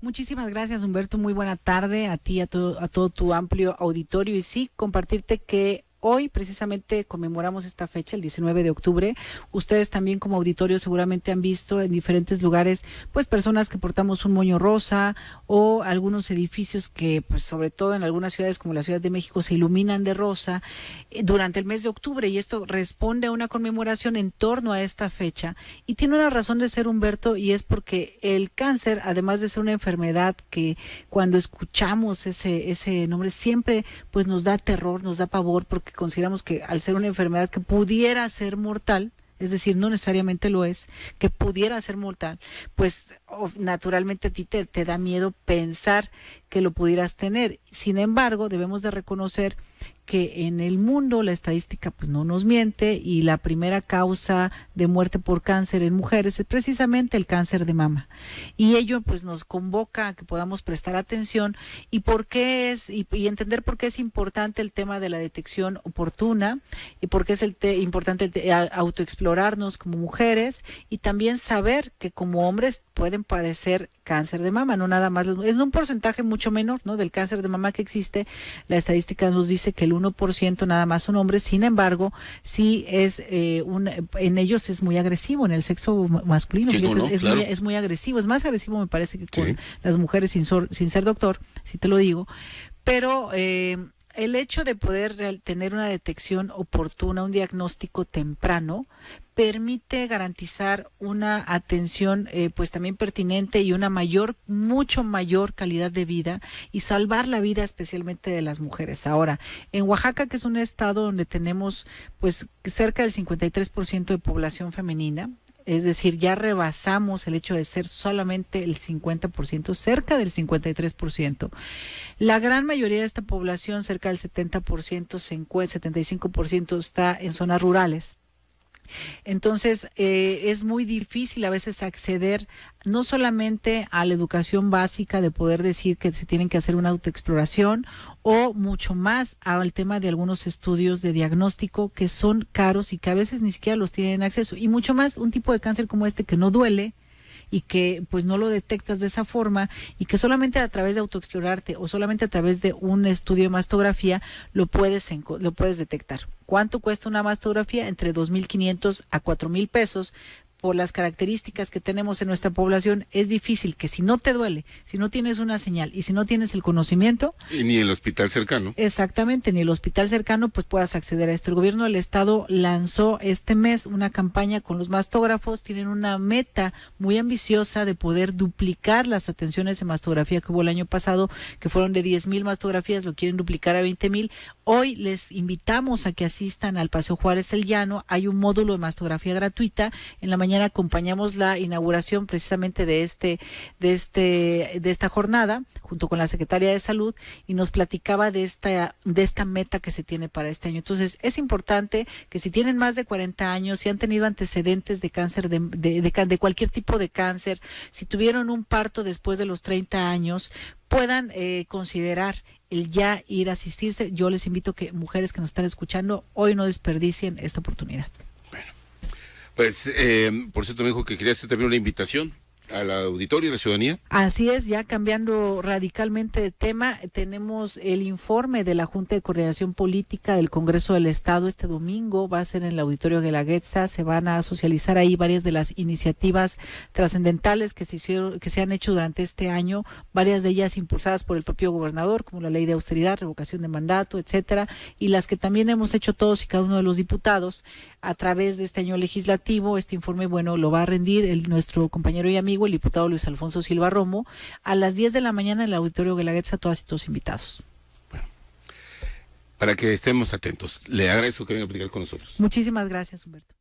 Muchísimas gracias, Humberto. Muy buena tarde a ti, a, todo a todo tu amplio auditorio. Y sí, compartirte que Hoy precisamente conmemoramos esta fecha, el 19 de octubre. Ustedes también como auditorio seguramente han visto en diferentes lugares, pues personas que portamos un moño rosa o algunos edificios que, pues sobre todo en algunas ciudades como la Ciudad de México, se iluminan de rosa eh, durante el mes de octubre y esto responde a una conmemoración en torno a esta fecha y tiene una razón de ser Humberto y es porque el cáncer, además de ser una enfermedad que cuando escuchamos ese, ese nombre siempre pues nos da terror, nos da pavor porque consideramos que al ser una enfermedad que pudiera ser mortal, es decir, no necesariamente lo es, que pudiera ser mortal, pues naturalmente a ti te, te, da miedo pensar que lo pudieras tener. Sin embargo, debemos de reconocer que en el mundo la estadística pues no nos miente y la primera causa de muerte por cáncer en mujeres es precisamente el cáncer de mama. Y ello pues nos convoca a que podamos prestar atención y por qué es y, entender por qué es importante el tema de la detección oportuna y por qué es importante el autoexplorarnos como mujeres y también saber que como hombres pueden padecer cáncer de mama, no nada más es un porcentaje mucho menor, ¿no? del cáncer de mama que existe. La estadística nos dice que 1% nada más un hombre, sin embargo, sí es eh, un, en ellos es muy agresivo, en el sexo masculino es, muy, agresivo, es más agresivo me parece que con las mujeres sin, sin ser doctor, si te lo digo, pero eh, el hecho de poder tener una detección oportuna, un diagnóstico temprano, permite garantizar una atención eh, pues también pertinente y una mayor, mucho mayor calidad de vida y salvar la vida especialmente de las mujeres. Ahora, en Oaxaca, que es un estado donde tenemos pues cerca del 53% de población femenina, es decir, ya rebasamos el hecho de ser solamente el 50%, cerca del 53%. La gran mayoría de esta población, cerca del 70%, 75% está en zonas rurales. Entonces, eh, es muy difícil a veces acceder no solamente a la educación básica de poder decir que se tienen que hacer una autoexploración o mucho más al tema de algunos estudios de diagnóstico que son caros y que a veces ni siquiera los tienen acceso y mucho más un tipo de cáncer como este que no duele, y que pues no lo detectas de esa forma y que solamente a través de autoexplorarte o solamente a través de un estudio de mastografía lo puedes, lo puedes detectar. ¿Cuánto cuesta una mastografía? Entre 2.500 a 4.000 pesos, por las características que tenemos en nuestra población, es difícil que si no te duele, si no tienes una señal y si no tienes el conocimiento... Y ni el hospital cercano. Exactamente, ni el hospital cercano pues puedas acceder a esto. El gobierno del estado lanzó este mes una campaña con los mastógrafos, tienen una meta muy ambiciosa de poder duplicar las atenciones de mastografía que hubo el año pasado, que fueron de 10.000 mil mastografías, lo quieren duplicar a 20.000 mil. Hoy les invitamos a que asistan al Paseo Juárez El Llano, hay un módulo de mastografía gratuita en la mañana mañana acompañamos la inauguración precisamente de este, de este, de esta jornada junto con la secretaria de salud y nos platicaba de esta, de esta meta que se tiene para este año. Entonces, es importante que si tienen más de 40 años, si han tenido antecedentes de cáncer, de, de, de, cualquier tipo de cáncer, si tuvieron un parto después de los 30 años, puedan eh, considerar el ya ir a asistirse. Yo les invito que mujeres que nos están escuchando hoy no desperdicien esta oportunidad. Pues, eh, por cierto, me dijo que quería hacer también una invitación al auditorio de la ciudadanía. Así es, ya cambiando radicalmente de tema, tenemos el informe de la Junta de Coordinación Política del Congreso del Estado este domingo, va a ser en el auditorio de la Guetza, se van a socializar ahí varias de las iniciativas trascendentales que se hicieron, que se han hecho durante este año, varias de ellas impulsadas por el propio gobernador, como la ley de austeridad, revocación de mandato, etcétera, y las que también hemos hecho todos y cada uno de los diputados a través de este año legislativo. Este informe, bueno, lo va a rendir nuestro compañero y amigo el diputado Luis Alfonso Silva Romo, a las 10 de la mañana en el Auditorio a todas y todos invitados. para que estemos atentos. Le agradezco que venga a platicar con nosotros. Muchísimas gracias, Humberto.